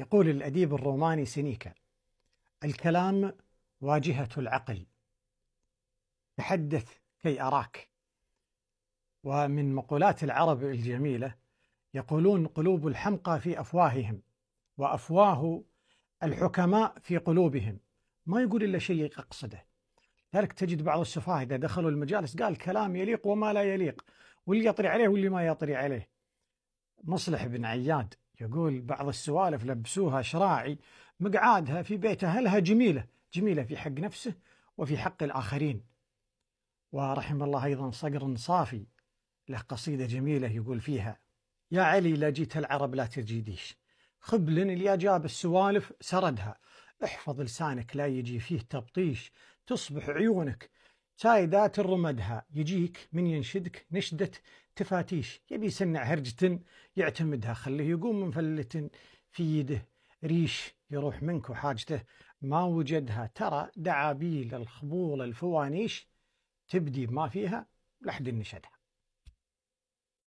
يقول الأديب الروماني سينيكا الكلام واجهة العقل تحدث كي أراك ومن مقولات العرب الجميلة يقولون قلوب الحمقى في أفواههم وأفواه الحكماء في قلوبهم ما يقول إلا شيء يقصده لذلك تجد بعض السفاه إذا دخلوا المجالس قال كلام يليق وما لا يليق واللي يطري عليه واللي ما يطري عليه مصلح بن عياد يقول بعض السوالف لبسوها شراعي مقعادها في بيت أهلها جميلة جميلة في حق نفسه وفي حق الآخرين ورحم الله أيضا صقر صافي له قصيدة جميلة يقول فيها يا علي لا جيت العرب لا تجيديش خبل اللي جاب السوالف سردها احفظ لسانك لا يجي فيه تبطيش تصبح عيونك سائدات الرمدها يجيك من ينشدك نشدة تفاتيش يبي يسنع هرجة يعتمدها خليه يقوم من فلة في يده ريش يروح منك وحاجته ما وجدها ترى دعابيل الخبول الفوانيش تبدي ما فيها لحد نشدها